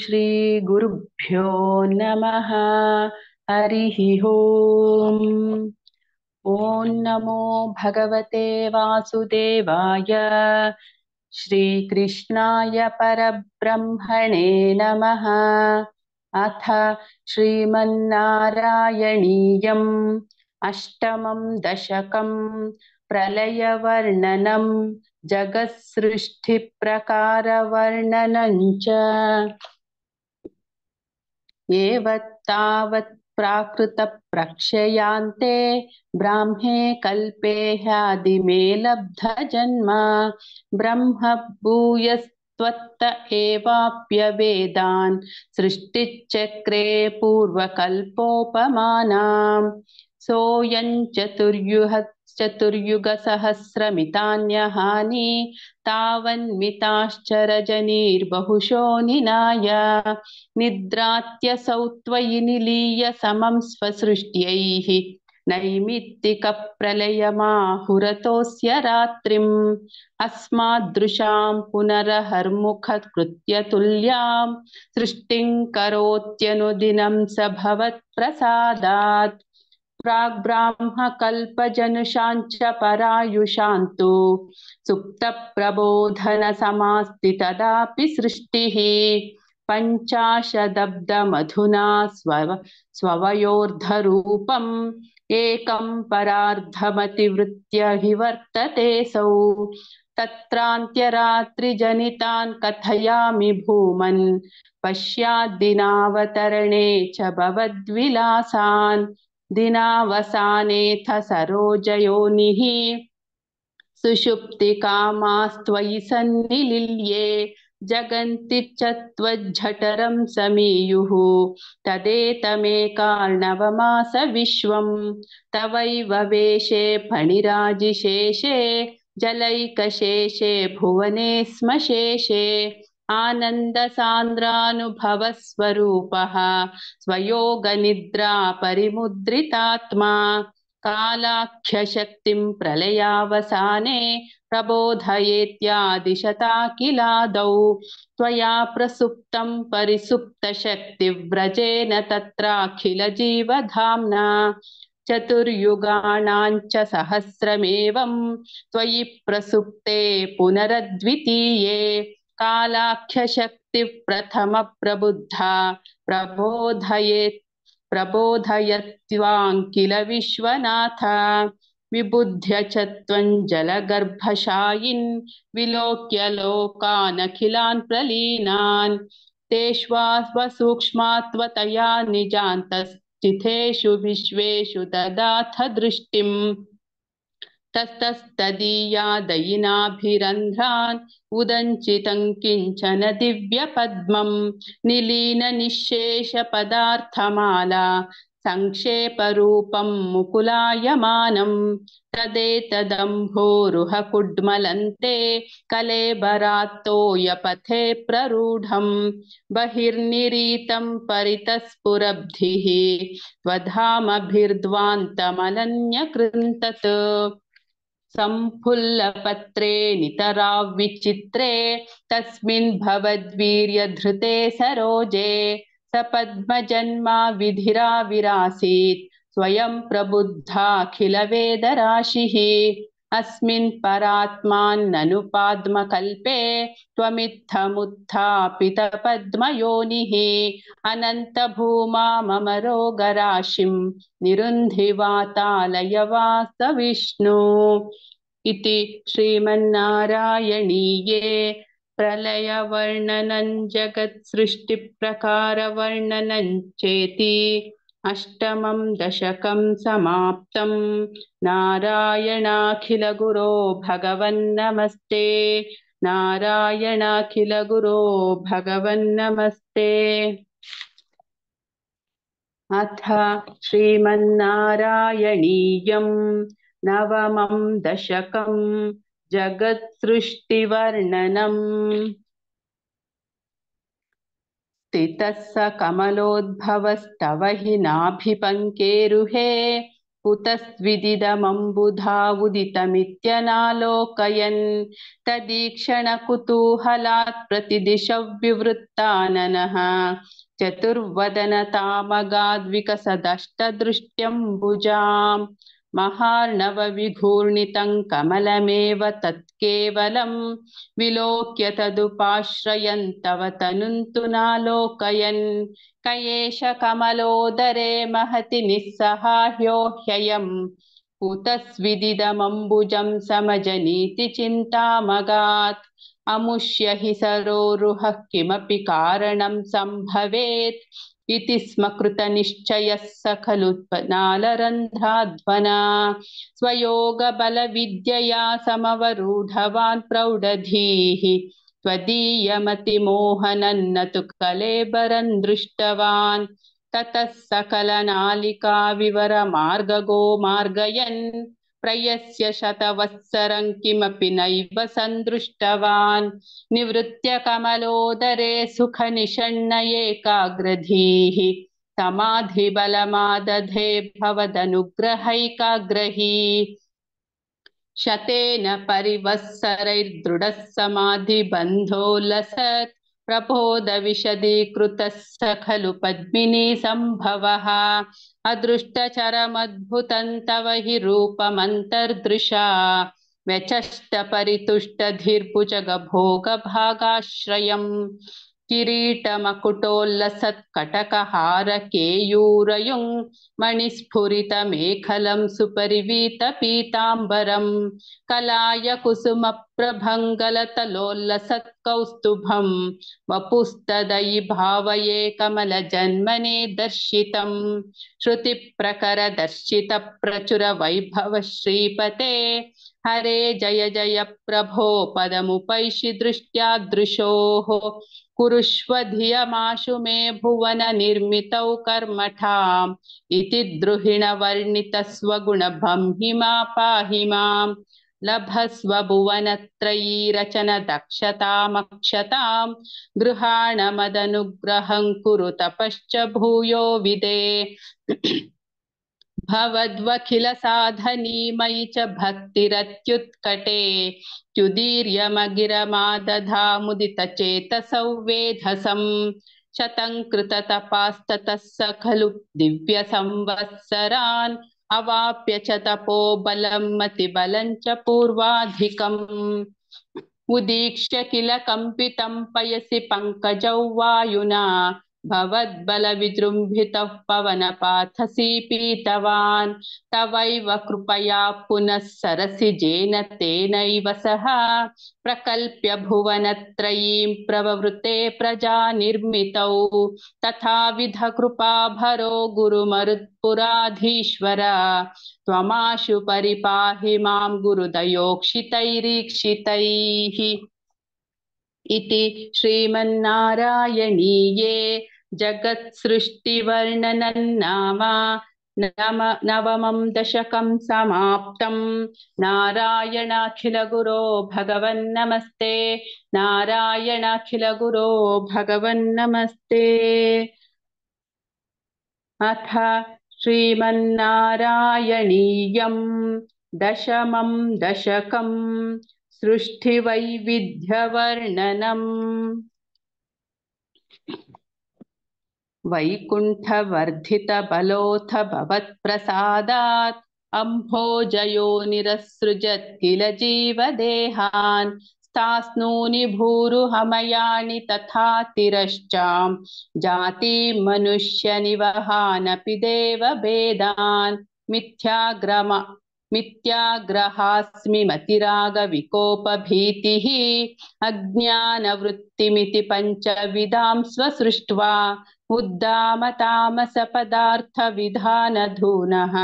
श्रीगुरुभ्यो नमः हरिः ॐ ॐ नमो भगवते वासुदेवाय श्रीकृष्णाय परब्रह्मणे नमः अथ श्रीमन्नारायणीयम् अष्टमं दशकं प्रलयवर्णनं जगत्सृष्टिप्रकारवर्णनं एवत्तावत् प्रक्षयान्ते ब्राह्मे कल्पे ह्यादिमे जन्म ब्रह्म भूयस्त्वत्त एवाप्यवेदान् सृष्टिचक्रे पूर्वकल्पोपमानाम् सोऽयम् चतुर्युहत् चतुर्युगसहस्रमितान्यहानि रजनीर्बहुशो निनाय निद्रात्यसौ त्वयि निलीय समं स्वसृष्ट्यैः नैमित्तिकप्रलयमाहुरतोऽस्य रात्रिम् अस्मादृशाम् पुनरहर्मुखकृत्यतुल्याम् सृष्टिं करोत्यनुदिनं स भवत्प्रसादात् प्राग्ब्राह्मकल्पजनुषाञ्च परायुषां तु सुप्तप्रबोधनसमास्ति तदापि सृष्टिः पञ्चाशदब्दमधुना स्व स्ववयोर्धरूपम् परार्धमतिवृत्य हि वर्तते सौ तत्रान्त्यरात्रिजनितान् कथयामि भूमन् पश्याद्दिनावतरणे च भवद्विलासान् दिनावसानेऽथ सरोजयोनिः सुषुप्तिकामास्त्वयि सन्निलिल्ये जगन्ति त्वज्झटरं समीयुः तदेतमेकार्णवमासविश्वं तवैव वेशे फणिराजिशेषे जलैकशेषे भुवने स्म शेषे आनन्दसान्द्रानुभवस्वरूपः स्वयोगनिद्रा परिमुद्रितात्मा कालाख्यशक्तिम् प्रलयावसाने प्रबोधयेत्यादिशता किलादौ त्वया प्रसुप्तम् परिसुप्तशक्तिव्रजेन तत्राखिलजीवधाम्ना चतुर्युगाणाञ्च सहस्रमेवम् त्वयि प्रसुप्ते पुनरद्वितीये कालाख्यशक्ति प्रथम प्रबुद्धा प्रबोधये प्रबोधयत्वां किल विश्वनाथ विबुध्य चत्वं त्वञ्जलगर्भशायिन् विलोक्य लोकानखिलान् प्रलीनान् तेष्वास्वसूक्ष्मात्वतया निजान्तस्थितेषु विश्वेषु ददाथ दृष्टिम् ततस्तदीयादयिनाभिरन्ध्रान् उदञ्चितं किञ्चन दिव्यपद्मं निलीननिःशेषपदार्थमाला सङ्क्षेपरूपं मुकुलायमानं तदेतदम्भोरुह कुड्मलन्ते कलेबरात्तोयपथे प्ररूढम् बहिर्निरीतं परितस्फुरब्धिः त्वधामभिर्द्वान्तमलन्यकृन्तत् सम्फुल्लपत्रे नितरा तस्मिन् भवद्वीर्यधृते सरोजे सपद्मजन्मा विधिरा विरासीत् स्वयं वेदराशि अस्मिन् परात्मान्ननुपाद्मकल्पे त्वमित्थमुत्थापितपद्मयोनिः अनन्तभूमा मम रोगराशिं निरुन्धि इति श्रीमन्नारायणीये जगत्सृष्टिप्रकारवर्णनं चेति अष्टमं दशकं समाप्तं नारायणाखिलगुरो भगवन्नमस्ते नारायणाखिलगुरो भगवन्नमस्ते अथ श्रीमन्नारायणीयं नवमं दशकं जगत्सृष्टिवर्णनम् स्थितः स कमलोद्भवस्तव हि नाभिपङ्केरुहे कुतस्विदिदमम्बुधा उदितमित्यनालोकयन् तदीक्षणकुतूहलात् चतुर्वदनतामगाद्विकसदष्टदृष्ट्यम्बुजाम् महार्णवविघूर्णितं कमलमेव तत्केवलं विलोक्य तदुपाश्रयन् तव तनुन्तु नालोकयन् कयेश कमलोदरे महति निःसहाह्यो ह्ययम् कुतस्विदिदमम्बुजं समजनीति चिन्तामगात् अमुष्य हि सरोरुहः किमपि कारणं सम्भवेत् इति स्म कृतनिश्चयः खलु नालरन्ध्राध्वना स्वयोगबलविद्यया समवरूढवान् प्रौढधीः त्वदीयमतिमोहनन्न तु कलेबरन् दृष्टवान् ततः सकलनालिकाविवरमार्गगो मार्गयन् प्रयस्य शतवत्सरं किमपि नैव सन्दृष्टवान् सुखनिषण्ण एकाग्रधीः समाधिबलमादधे भवदनुग्रहैकाग्रही शतेन परिवत्सरैर्दृढः समाधिबन्धो लसत् प्रबोदविशदीकृतः स खलु तव हि रूपमन्तर्दृशा व्यचष्टपरितुष्टधिर्भुजगभोगभागाश्रयम् किरीटमकुटोल्लसत्कटकहारकेयूरयुं मणिस्फुरितमेखलं सुपरिवीतपीताम्बरं कलाय कुसुमप्रभङ्गलतलोल्लसत्कौस्तुभं वपुस्तदयि भावये कमलजन्मने दर्शितं श्रुतिप्रकरदर्शितप्रचुरवैभव श्रीपते हरे जय जय प्रभो पद मुपैषि दृष्ट्या दृशो कुरुष्व धियमाशु मे भुवन निर्मितौ कर्मठाम् इति स्वगुण पाहि पाहिमा लभस्व भुवन त्रयी रचन गृहाण गृहाणमदनुग्रहम् कुरु तपश्च भूयो विदे भवद्वखिल साधनी मयि च भक्तिरत्युत्कटे चुदीर्यमगिरमादधामुदितचेतसौवेधसम् शतं कृततपास्ततः स खलु दिव्यसंवत्सरान् अवाप्य च तपो बलं मतिबलं च पूर्वाधिकम् उदीक्ष्य किल कम्पितं पयसि पङ्कजौ वायुना पवन पाथसी पीतवान् तवैव कृपया पुनः जेन तेनैव सह प्रकल्प्य भुवनत्रयीं प्रववृते प्रजा निर्मितौ तथाविध कृपाभरो गुरुमरुत्पुराधीश्वर त्वमाशु परिपाहि मां गुरुदयोक्षितैरीक्षितैः इति श्रीमन्नारायणीये जगत्सृष्टिवर्णनम् नाम नवमं दशकं समाप्तं नारायणाखिलगुरो भगवन्नमस्ते नारायण अखिलगुरो भगवन्नमस्ते अथ श्रीमन्नारायणीयं दशमं दशकं सृष्टिवैविध्यवर्णनम् वैकुंठ वर्धित वैकुण्ठवर्धितबलोऽथ भवत्प्रसादात् अम्भोजयो निरसृजत् किल जीवदेहान् स्थास्नूनि भूरुहमयानि तथा तिरश्चाम् जाति मनुष्यनिवहानपि देवभेदान् मिथ्याग्रम मिथ्याग्रहास्मि मतिरागविकोपभीतिः अज्ञानवृत्तिमिति पञ्चविदां स्वसृष्ट्वा उद्दामतामसपदार्थविधानधूनः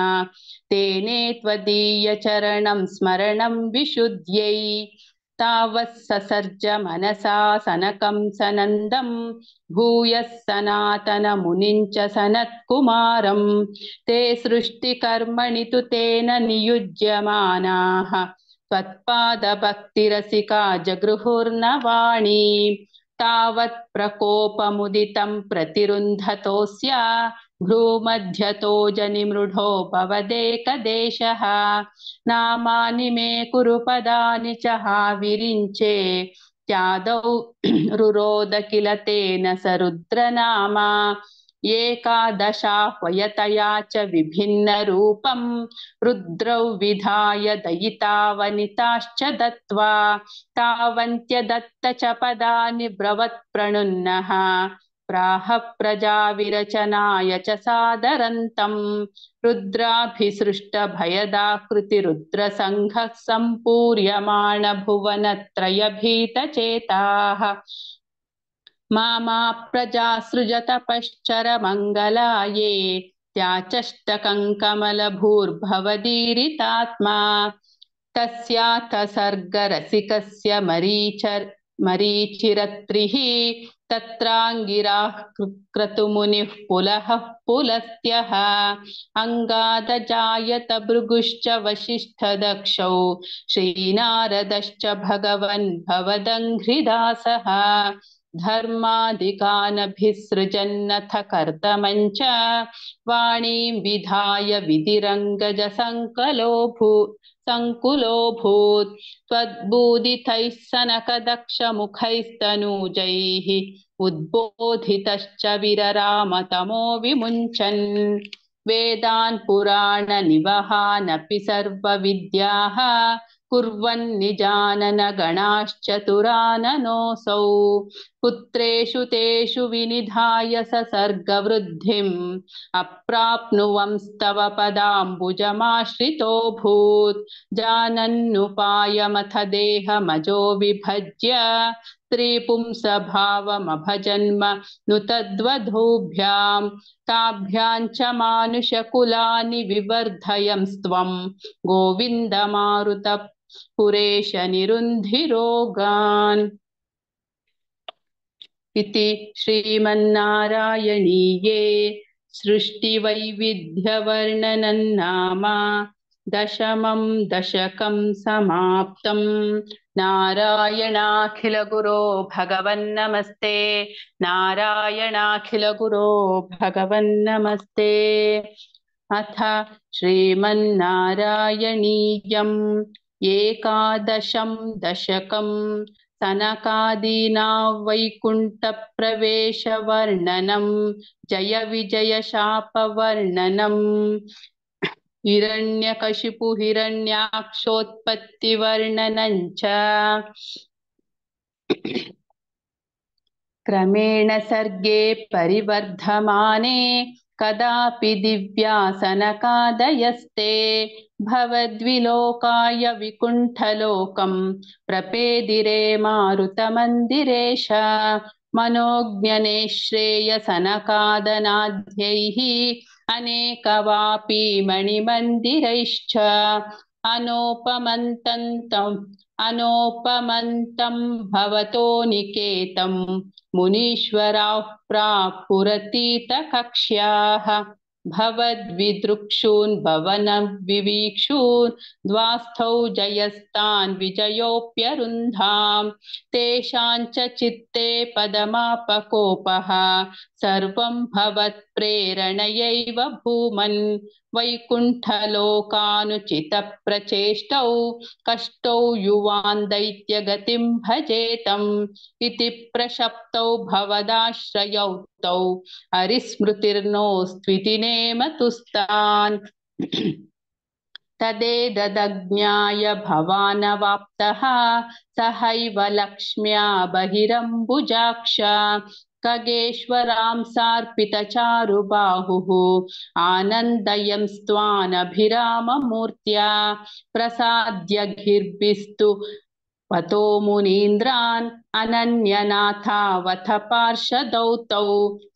तेने त्वदीयचरणं स्मरणं विशुद्ध्यै तावत् ससर्ज मनसा सनकं सनन्दं भूयः सनातनमुनिञ्च सनत्कुमारं ते सृष्टिकर्मणि तु तेन नियुज्यमानाः त्वत्पादभक्तिरसिका जगृहुर्नवाणी तावत् प्रकोपमुदितं प्रतिरुन्धतोऽस्य भ्रूमध्यतो जनिमृढो भवदेकदेशः नामानि मे कुरुपदानि च हा विरिञ्चे त्यादौ रुरोद किल तेन स रुद्रनामा एकादशाह्वयतया च विभिन्नरूपम् रुद्रौ विधाय दयितावनिताश्च दत्त्वा तावन्त्यदत्त च पदानि ब्रवत्प्रणुन्नः प्राह प्रजाविरचनाय च सादरन्तम् रुद्राभिसृष्टभयदाकृतिरुद्रसङ्घः सम्पूर्यमाणभुवनत्रयभीतचेताः मा प्रजा सृजत पश्चरमङ्गलाये त्याचष्टकङ्कमलभूर्भवदीरितात्मा तस्याथ सर्गरसिकस्य मरीचर् मरीचिरत्रिः तत्राङ्गिराः क्रतुमुनिः पुलः पुलस्त्यः अङ्गादजायत भृगुश्च वसिष्ठदक्षौ श्रीनारदश्च भगवन् भवदङ्घ्रिदासः धर्मादिकानभिसृजन्नथ कर्तमञ्च वाणीं विधाय विधिरङ्गजसङ्कलो भू सङ्कुलोऽभूत् त्वद्बोधितैः सनकदक्षमुखैस्तनूजैः उद्बोधितश्च विररामतमो विमुञ्चन् वेदान् पुराणनिवहानपि सर्वविद्याः कुर्वन्निजानन कुर्वन्निजाननगणाश्चतुराननोऽसौ पुत्रेषु तेषु विनिधाय स सर्गवृद्धिम् अप्राप्नुवंस्तव पदाम्बुजमाश्रितोऽभूत् जानन्नुपायमथ देहमजो विभज्य स्त्रीपुंसभावमभजन्म नु तद्वधूभ्याम् ताभ्याम् च मानुषकुलानि विवर्धयंस्त्वम् गोविन्दमारुत पुरेशनिरुन्धिरोगान् इति श्रीमन्नारायणीये सृष्टिवैविध्यवर्णनन्नामा दशमं दशकं समाप्तं नारायणाखिलगुरो भगवन्नमस्ते नारायणाखिलगुरो भगवन्नमस्ते अथ श्रीमन्नारायणीयम् एकादशं दशकं सनकादीना वैकुण्ठप्रवेशवर्णनम् जयविजयशापवर्णनम् हिरण्यकशिपु च क्रमेण सर्गे परिवर्धमाने कदापि दिव्या सनकादयस्ते भवद्विलोकाय विकुण्ठलोकम् मनोज्ञने मनोज्ञनेश्रेयसनकादनाद्यैः अनेकवापी मणिमन्दिरैश्च अनोपमन्तम् अनोपमन्तं भवतो निकेतं मुनीश्वराः प्रापुरतीतकक्ष्याः भवद्विदृक्षून् भवनं विवीक्षून् द्वास्थौ जयस्तान् विजयोऽप्यरुन्धाम् तेषाञ्च चित्ते पदमापकोपः सर्वम् भवत्प्रेरणयैव भूमन् वैकुण्ठलोकानुचितप्रचेष्टौ कष्टौ युवान् दैत्यगतिं भजेतम् इति प्रशप्तौ भवदाश्रयौ तौ नेमतुस्तान् तदेददज्ञाय भवानवाप्तः सहैव लक्ष्म्या बहिरम्बुजाक्ष खगेश्वरांसार्पितचारुबाहुः आनन्दयं स्वानभिराममूर्त्या प्रसाद्यघिर्भिस्तु पतो मुनीन्द्रान् अनन्यनाथावथ पार्षदौ तौ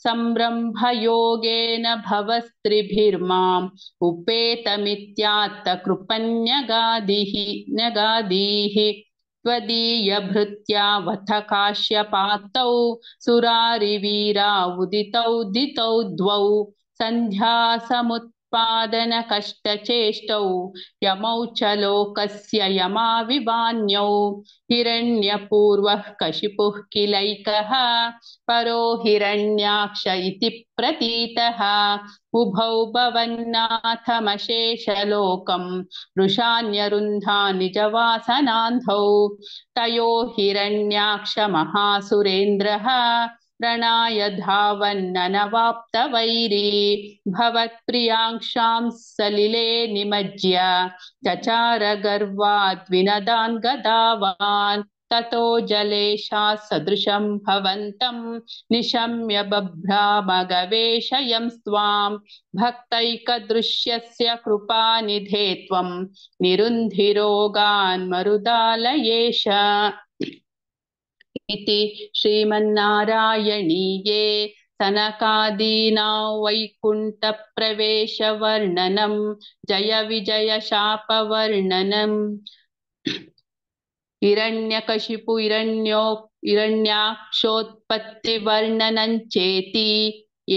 संरम्भयोगेन भवस्त्रिभिर्माम् उपेतमित्यात्त न्यगादीः त्वदीयभृत्या वथ पातौ सुरारिवीरा उदितौ दितौ द्वौ सन्ध्या समुत् निष्पादनकष्टचेष्टौ यमौ च लोकस्य यमाविवान्यौ हिरण्यपूर्वः कशिपुः किलैकः परो हिरण्याक्ष इति प्रतीतः उभौ भवन्नाथमशेषलोकम् वृषान्यरुन्धा निजवासनान्धौ तयो हिरण्याक्षमहासुरेन्द्रः प्रणाय धावन्ननवाप्तवैरी भवत्प्रियाङ्क्षां सलिले निमज्य चचार गर्वाद्विनदान् गदावान् ततो जलेशा सदृशं भवन्तं निशम्य स्वां भक्तैकदृश्यस्य कृपानिधे निरुन्धिरोगान् मरुदालयेश इति श्रीमन्नारायणीये सनकादीनां वैकुण्ठप्रवेशवर्णनं जय विजयशापवर्णनम् हिरण्यकशिपु हिरण्यो दशकं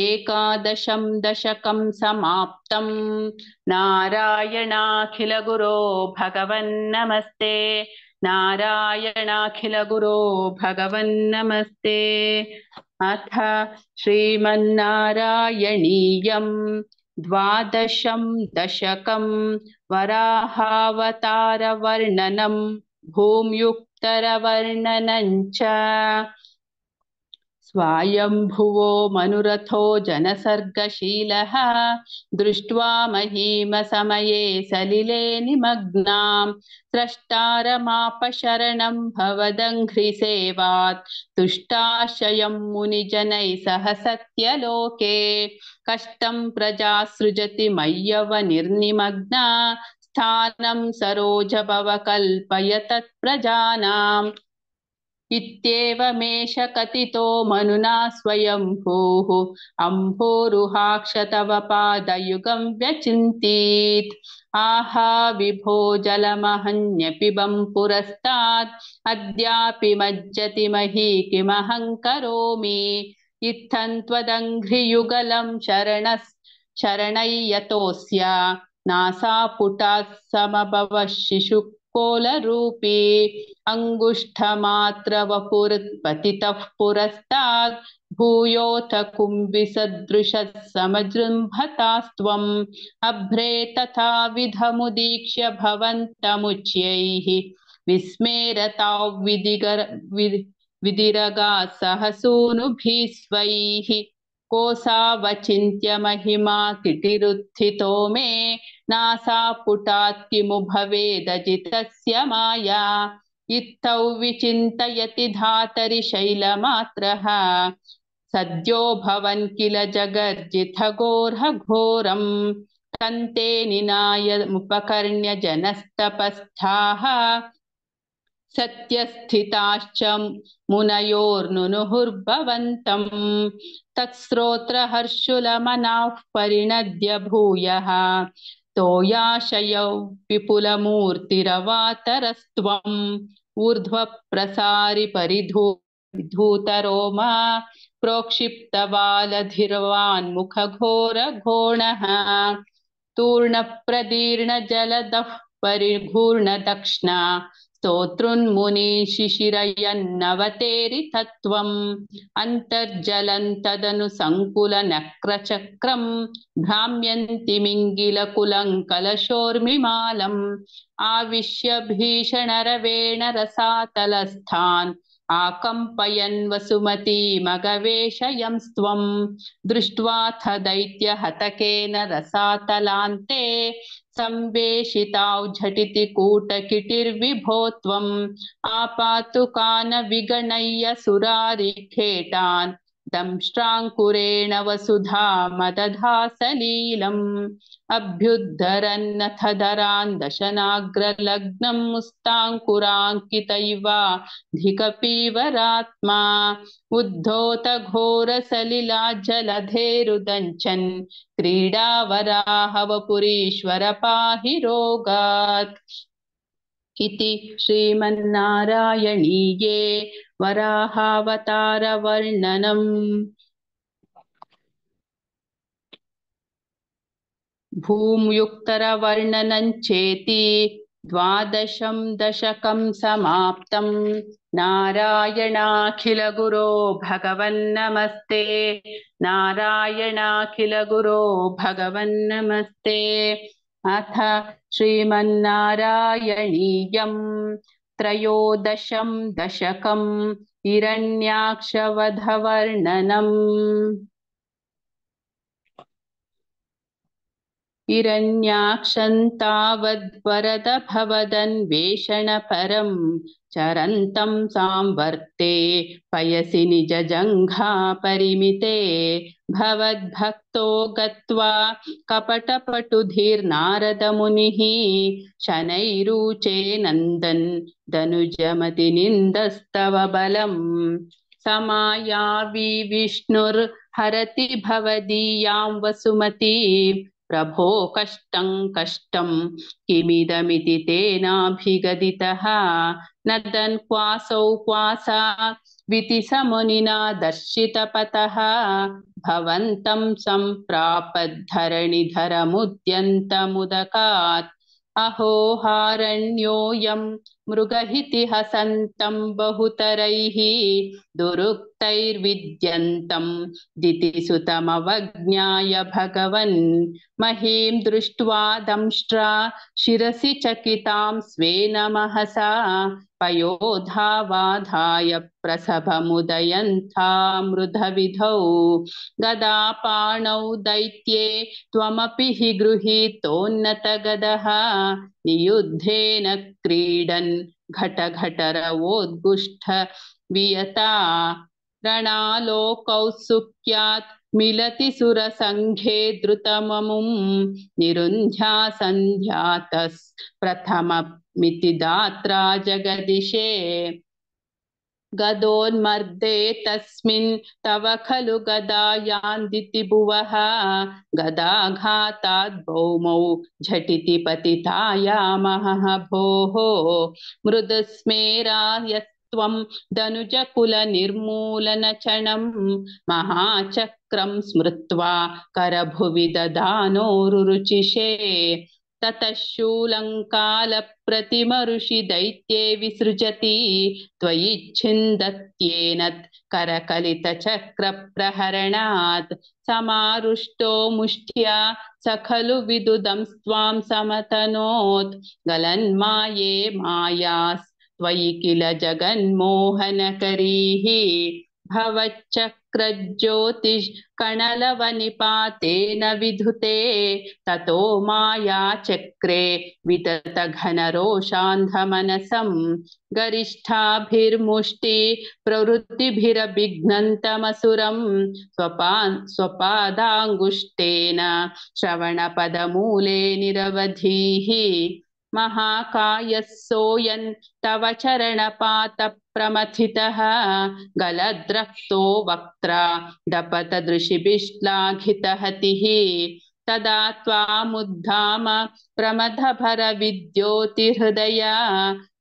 एकादशं दशकं समाप्तम् नारायणाखिलगुरो भगवन्नमस्ते नारायणाखिलगुरो भगवन्नमस्ते अथ श्रीमन्नारायणीयम् द्वादशम् दशकम् वराहावतारवर्णनम् भूम्युक्तरवर्णनञ्च स्वायंभुवो मनुरथो जनसर्गशीलः दृष्ट्वा महीम समये सलिले निमग्नाम् स्रष्टारमापशरणं भवदङ्घ्रिसेवात् तुष्टाशयं मुनिजनैः सह सत्यलोके कष्टं प्रजा सृजति मय्यवनिर्निमग्ना स्थानं सरोजभव कल्पय तत्प्रजानाम् इत्येवमेष कथितो मनुना स्वयम्भूः अम्भोरुहाक्ष तव पादयुगं व्यचिन्तीत् आहा विभो जलमहन्यपिबं पुरस्तात् अद्यापि मज्जति मही किमहं करोमि इत्थं त्वदङ्घ्रियुगलं शरणस् शरणय्यतोऽस्य नासापुटात् समभवः शिशु कोलरूपी अङ्गुष्ठमात्रवपुरुत्पतितः पुरस्तात् भूयोऽथ कुम्भिसदृशः समजृम्भतास्त्वम् अभ्रे तथाविधमुदीक्ष्य भवन्तमुच्यैः विस्मेरताव्विदिगर विदिरगा सहसूनुभिस्वैः कोसावचिन्त्यमहिमा किटिरुत्थितो मे नासा पुटात् किमु भवेदजितस्य माया इत्थौ विचिन्तयति धातरि शैलमात्रः सद्यो भवन् किल गोर्हघोरम् कन्ते जनस्तपस्थाः सत्यस्थिताश्च मुनयोर्नुनुहुर्भवन्तम् तत्स्रोत्रहर्षुलमनाः परिणद्य भूयः तोयाशयौ विपुलमूर्तिरवातरस्त्वम् ऊर्ध्वप्रसारिपरिधू धूतरोमा प्रोक्षिप्तवालधिर्वान्मुखघोरघोणः तूर्णप्रदीर्णजलदः परिघूर्णदक्ष्णा स्तोतृन्मुनि शिशिरयन्नवतेरितत्वम् अन्तर्जलन्तदनुसङ्कुलनक्रचक्रम् भ्राम्यन्तिमिङ्गिलकुलम् कलशोर्मिमालम् भीषणरवेण रसातलस्थान् आकम्पयन् वसुमतीमगवेषयस्त्वम् दृष्ट्वा दैत्यहतकेन रसातलान्ते सम्वेषिताौ झटिति कूटकिटिर्विभो आपातुकान विगणय्य सुरारिखेटान् दंष्ट्राङ्कुरेण वसुधामदधा सलीलम् अभ्युद्धरन्नथ धरान् दशनाग्रलग्नम् मुस्ताङ्कुराङ्कितैवाधिकपीवरात्मा उद्धोतघोरसलिलाज्जलधेरुदञ्चन् क्रीडावराहवपुरीश्वर पाहि रोगात् इति श्रीमन्नारायणीये भूमयुक्तरवर्णनञ्चेति द्वादशम् दशकम् समाप्तम् नारायणाखिलगुरो भगवन् नमस्ते नारायणाखिलगुरो भगवन् नमस्ते अथ श्रीमन्नारायणीयम् त्रयोदशं दशकम् हिरण्याक्षवधवर्णनम् हिरण्याक्षन्तावद्वरदभवदन्वेषणपरम् चरन्तं साम् वर्ते पयसि निजजङ्घापरिमिते परिमिते भवद्भक्तो गत्वा कपटपटुधीर्नारदमुनिः शनैरूचे नन्दन् दनुजमतिनिन्दस्तव बलम् समायावि हरति भवदीयां वसुमती प्रभो कष्टं कष्टं किमिदमिति तेनाभिगदितः नदन क्वासौ क्वासा मुनिना दर्शितपतः भवन्तं सम्प्रापद्धरणिधरमुद्यन्तमुदकात् अहोहारण्योऽयं मृगहिति हसन्तं बहुतरैः दुरुक् तैर्विद्यन्तं दितिसुतमवज्ञाय भगवन् महीं दृष्ट्वा दंष्ट्रा शिरसि चकितां स्वेन महसा पयोधावाधाय प्रसभमुदयन्था मृधविधौ गदापाणौ दैत्ये त्वमपि हि गृहीतोन्नतगदः नियुद्धेन क्रीडन् घटघटरवोद्गुष्ठ वियता रणालोकौत्सुक्यात् मिलति सुरसङ्घे द्रुतममुं निरुन्ध्या सन्ध्यातस् प्रथममिति दात्रा जगदिशे गदोन्मर्दे तस्मिन् तव खलु गदा भुवः गदाघाताद् भौमौ झटिति पतितायामः भोः मृदुस्मेरा यत् त्वं दनुजकुलनिर्मूलनचणं महाचक्रं स्मृत्वा करभुवि दधानोरुरुचिषे ततः शूलङ्कालप्रतिमऋषि दैत्ये विसृजति त्वयिच्छिन्दत्येन करकलितचक्रप्रहरणात् समारुष्टो मुष्ट्या स खलु विदुदं त्वां समतनोत् गलन्माये माया त्वयि किल जगन्मोहनकरीः भवच्चक्रज्योतिष्कणलवनिपातेन विधुते ततो मायाचक्रे विततघनरोषान्धमनसम् गरिष्ठाभिर्मुष्टि प्रवृत्तिभिरभिघ्नन्तमसुरम् स्वपा स्वपादाङ्गुष्टेन श्रवणपदमूले निरवधीः महाकायः सोऽयन् तव चरणपातप्रमथितः गलद्रक्तो वक्त्रा दपतदृशिभिश्लाघितहतिः तदा त्वामुद्धाम प्रमथभरविद्योतिहृदया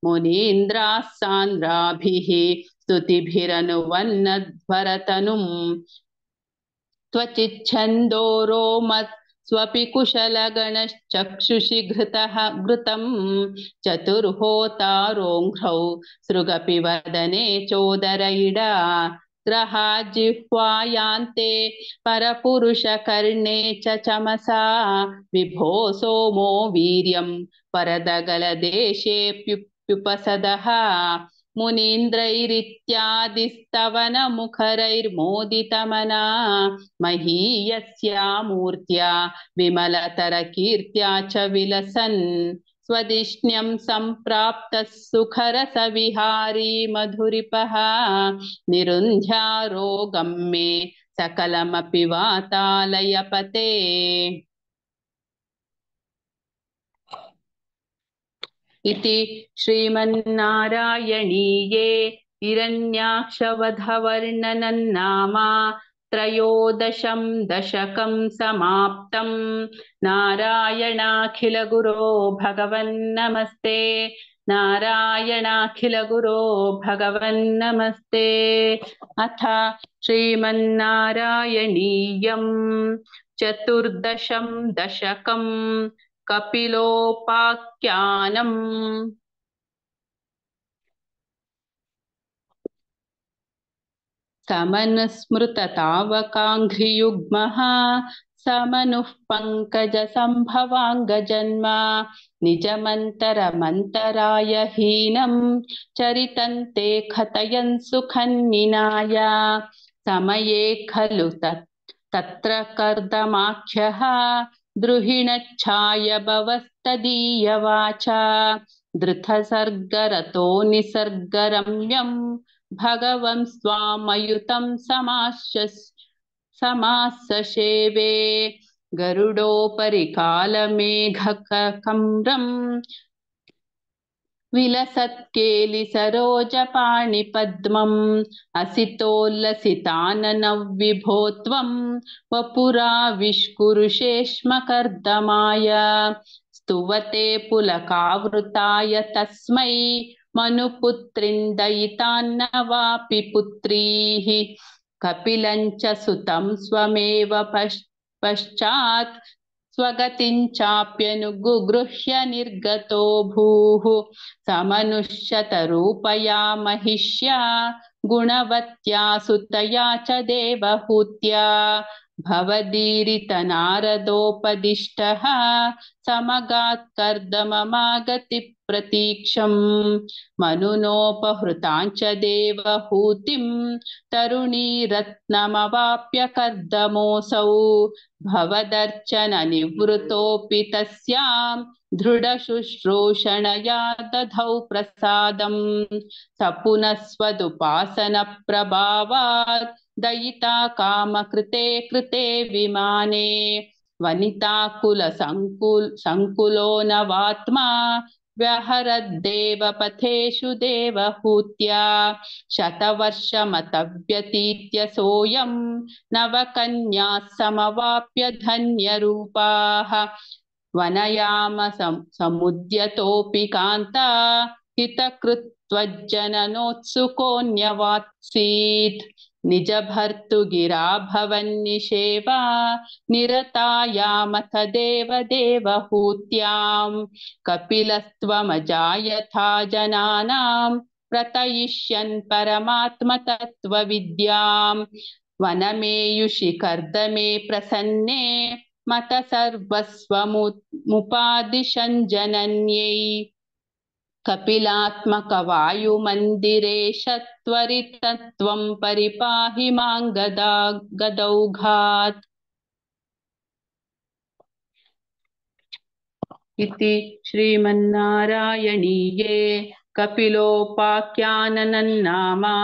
मुनीन्द्राः सान्द्राभिः स्तुतिभिरनुवन्नध्वरतनुम् त्वचिच्छन्दोरो मत् स्वपि कुशलगणश्चक्षुषि घृतः घृतम् चतुर्होतारोङ्घ्रौ सृगपि वदने चोदरयिडा ग्रहा जिह्वायान्ते परपुरुषकर्णे च चमसा विभो सोमो वीर्यम् परदगलदेशेऽप्युप्युपसदः मुनीन्द्रैरित्यादिस्तवनमुखरैर्मोदितमना महीयस्या मूर्त्या विमलतरकीर्त्या च विलसन् स्वदिष्ण्यं सम्प्राप्तः सुखरसविहारी मधुरिपः निरुन्ध्यारोगं मे सकलमपि वातालयपते इति श्रीमन्नारायणीये हिरण्याक्षवधवर्णनन्नामा त्रयोदशम् दशकम् समाप्तम् नारायणाखिलगुरो भगवन्नमस्ते नारायणाखिलगुरो भगवन् नमस्ते अथ श्रीमन्नारायणीयम् चतुर्दशम् दशकम् कपिलोपाख्यानम् समनुस्मृततावकाङ्घ्रियुग्मः समनुः पङ्कजसम्भवाङ्गजन्म निजमन्तरमन्तराय हीनं चरितन्ते कथयन् सुखन्निनाय समये खलु तत् तत्र कर्दमाख्यः दृहिणच्छायभवस्तदीयवाच धृतसर्गरतो निसर्गरम्यम् भगवं स्वामयुतं समाश् समासषेवे गरुडोपरिकालमेघककम्रम् विलसत्केलिसरोजपाणिपद्मम् असितोल्लसिताननविभो त्वम् वपुरा विष्कुरुषेष्मकर्दमाय स्तुवते पुलकावृताय तस्मै मनुपुत्रिन्दयितान्न वापि पुत्रीः कपिलम् च सुतम् स्वमेव पश्चात् स्वगतिम् चाप्यनुगुगृह्य निर्गतो भूः समनुष्यतरूपया महिष्या गुणवत्या सुतया च देवहूत्या भवदीरितनारदोपदिष्टः कर्दममागति प्रतीक्षम् मनुनोपहृताञ्च देवहूतिम् भवदर्चन निवृतोऽपि तस्याम् दृढशुश्रूषणया दधौ प्रसादम् स पुनस्वदुपासनप्रभावात् दयिता कामकृते कृते विमाने वनिता वनिताकुल सङ्कुलो नवात्मा व्यहरद्देवपथेषु देवहूत्या शतवर्षमतव्यतीत्य सोऽयम् नवकन्याः समवाप्य धन्यरूपाः वनयाम समुद्यतोऽपि कान्ता हितकृत्वज्जननोत्सुकोऽन्यवात्सीत् निजभर्तु गिरा भवन्निषेवा निरतायामथ देवदेवहूत्याम् कपिलस्त्वमजायथा जनानाम् प्रतयिष्यन् परमात्मतत्त्वविद्याम् वनमेयुषि कर्दमे प्रसन्ने मत सर्वस्वमुपादिशञ्जनन्यै कपिलात्मकवायुमन्दिरे शत्वरितत्वं परिपाहि मां गदा गदौघात् इति श्रीमन्नारायणीये कपिलोपाख्यानन्नामा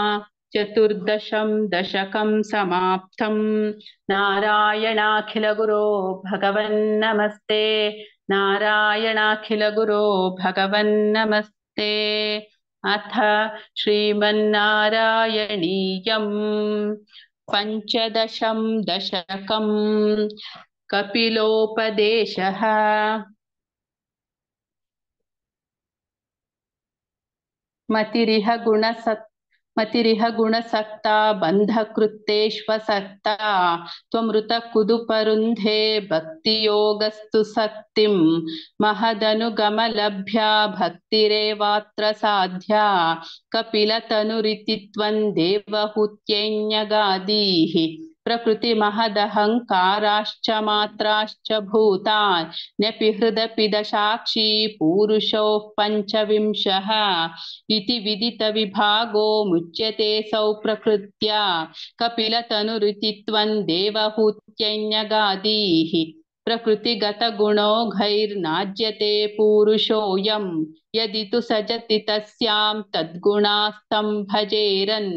चतुर्दशं दशकं समाप्तं नारायणाखिलगुरो भगवन्नमस्ते नारायणाखिलगुरो भगवन्नमस्ते अथ श्रीमन्नारायणीयम् पञ्चदशं दशकम् कपिलोपदेशः मतिरिह गुणसत् मतिरिह गुणसक्ता बन्धकृत्तेष्वसत्ता त्वमृतकुदुपरुन्धे भक्तियोगस्तु सक्तिं महदनुगमलभ्या भक्तिरेवात्रसाध्या कपिलतनुरिति त्वं देवहुत्यैन्यगादीः प्रकृतिमहदहङ्काराश्च मात्राश्च भूतान् न्यपि हृदपि दशाक्षी पूरुषोः पञ्चविंशः इति विदितविभागो मुच्यते सौ प्रकृत्या कपिलतनुरिति त्वं देवहूत्यन्यगादीः प्रकृतिगत प्रकृतिगतगुणो घैर्नाज्यते पूरुषोऽयम् यदि तु सजति तस्यां तद्गुणास्तं भजेरन्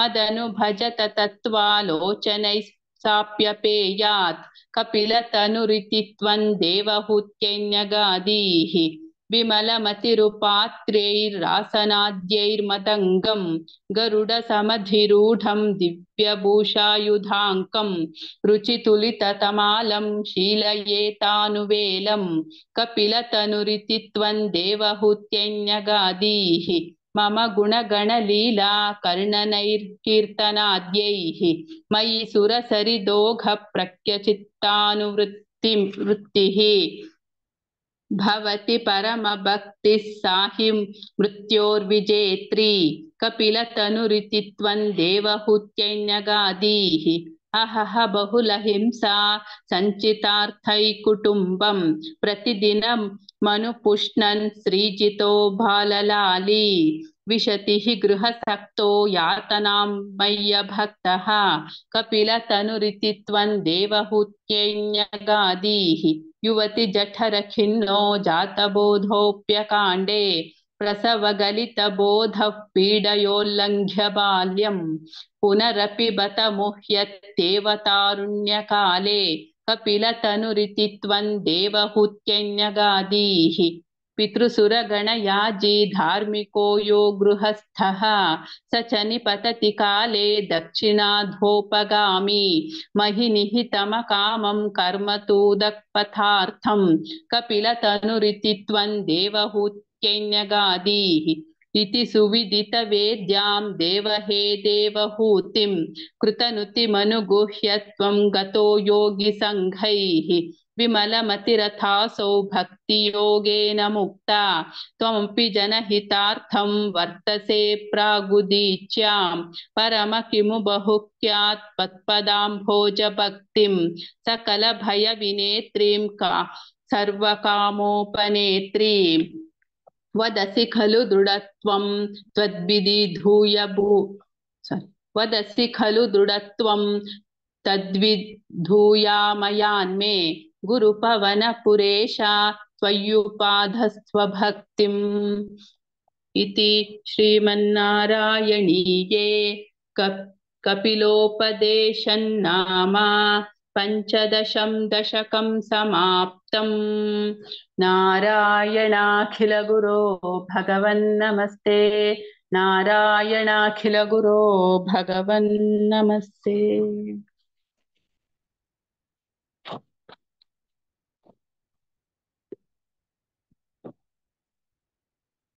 मदनुभजत तत्त्वालोचनैः साप्यपेयात् कपिलतनुरिति त्वं देवहूत्यैन्यगादीः विमलमतिरुपात्रैरासनाद्यैर्मतङ्गम् गरुडसमधिरूढम् दिव्यभूषायुधाङ्कम् रुचितुलिततमालम् शीलयेतानुवेलम् कपिलतनुरिति त्वम् देवहूत्यन्यगादीः मम गुणगणलीला कर्णनैर्कीर्तनाद्यैः मयि सुरसरिदोघप्रत्यचित्तानुवृत्तिं वृत्तिः भवति भक्ति साहि मृत्योर्विजेत्री कपिल त्वं देवहूत्यैन्यगादीः अहह बहुलहिंसा सञ्चितार्थै कुटुम्बं प्रतिदिनं मनुपुष्णन् श्रीजितो बाललाली विशति हि गृहसक्तो यातनां मय्यभक्तः कपिलतनुरिति त्वं देवहूत्यैन्यगादीः युवति जठरखिन्नो जातबोधोऽप्यकाण्डे प्रसवगलितबोधः पीडयोल्लङ्घ्य बाल्यम् पुनरपि बत मुह्यत्येव तारुण्यकाले कपिलतनुरिति त्वम् पितृसुरगण याजी धार्मिको यो गृहस्थः स च निपतति काले दक्षिणाधोपगामी महिनिहितमकामं कर्म तु दक्पथार्थं कपिलतनुरिति त्वं देवहूत्यैन्यगादीः इति सुविदित वेद्यां देवहे देवहूतिं कृतनुतिमनुगुह्य त्वं गतो योगिसङ्घैः विमलमतिरथासौ भक्तियोगेन मुक्ता त्वमपि जनहितार्थं वर्तसे प्रागुदीच्यां परम किमु बहुख्यात् पत्पदाम्भोजभक्तिं सकलभयविनेत्रीं का सर्वकामोपनेत्रीं वदसि खलु दृढत्वं धूय भू वदसि खलु दृढत्वं तद्विधूयामयान्मे गुरुपवनपुरेशायुपाधस्त्वभक्तिम् इति श्रीमन्नारायणीये कप् कपिलोपदेशन्नामा पञ्चदशं दशकं समाप्तम् नारायणाखिलगुरो भगवन्नमस्ते नारायणाखिलगुरो भगवन्नमस्ते